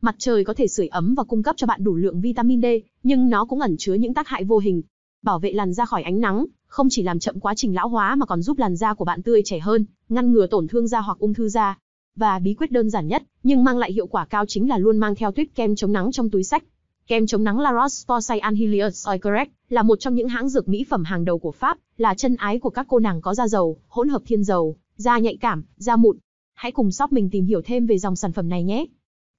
Mặt trời có thể sưởi ấm và cung cấp cho bạn đủ lượng vitamin D, nhưng nó cũng ẩn chứa những tác hại vô hình. Bảo vệ làn da khỏi ánh nắng, không chỉ làm chậm quá trình lão hóa mà còn giúp làn da của bạn tươi trẻ hơn, ngăn ngừa tổn thương da hoặc ung thư da. Và bí quyết đơn giản nhất, nhưng mang lại hiệu quả cao chính là luôn mang theo tuyết kem chống nắng trong túi sách. Kem chống nắng La Roche-Posay Anhelius Correct là một trong những hãng dược mỹ phẩm hàng đầu của Pháp, là chân ái của các cô nàng có da dầu, hỗn hợp thiên dầu, da nhạy cảm, da mụn. Hãy cùng shop mình tìm hiểu thêm về dòng sản phẩm này nhé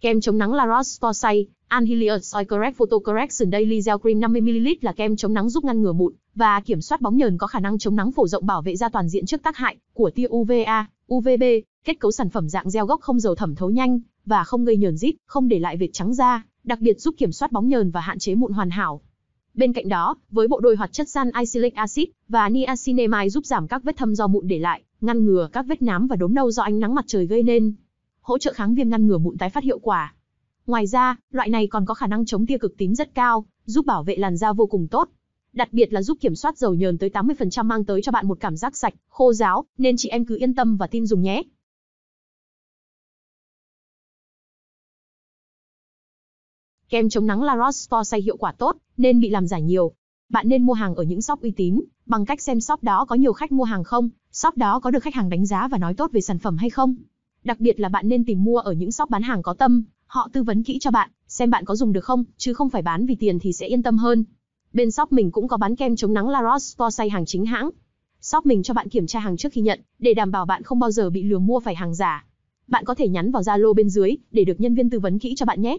Kem chống nắng La Roche-Posay, Anhelier Soy Correct Photo Correction Daily Gel Cream 50ml là kem chống nắng giúp ngăn ngừa mụn và kiểm soát bóng nhờn có khả năng chống nắng phổ rộng bảo vệ da toàn diện trước tác hại của tia UVA, UVB. Kết cấu sản phẩm dạng gel gốc không dầu thẩm thấu nhanh và không gây nhờn rít, không để lại vệt trắng da, đặc biệt giúp kiểm soát bóng nhờn và hạn chế mụn hoàn hảo. Bên cạnh đó, với bộ đôi hoạt chất san acylic acid và niacinamide giúp giảm các vết thâm do mụn để lại, ngăn ngừa các vết nám và đốm nâu do ánh nắng mặt trời gây nên hỗ trợ kháng viêm ngăn ngừa mụn tái phát hiệu quả. Ngoài ra, loại này còn có khả năng chống tia cực tím rất cao, giúp bảo vệ làn da vô cùng tốt. Đặc biệt là giúp kiểm soát dầu nhờn tới 80% mang tới cho bạn một cảm giác sạch, khô ráo, nên chị em cứ yên tâm và tin dùng nhé. Kem chống nắng La Roche-Posay hiệu quả tốt, nên bị làm giả nhiều. Bạn nên mua hàng ở những shop uy tín, bằng cách xem shop đó có nhiều khách mua hàng không, shop đó có được khách hàng đánh giá và nói tốt về sản phẩm hay không. Đặc biệt là bạn nên tìm mua ở những shop bán hàng có tâm, họ tư vấn kỹ cho bạn, xem bạn có dùng được không, chứ không phải bán vì tiền thì sẽ yên tâm hơn. Bên shop mình cũng có bán kem chống nắng La Roche-Posay hàng chính hãng. Shop mình cho bạn kiểm tra hàng trước khi nhận, để đảm bảo bạn không bao giờ bị lừa mua phải hàng giả. Bạn có thể nhắn vào Zalo bên dưới để được nhân viên tư vấn kỹ cho bạn nhé.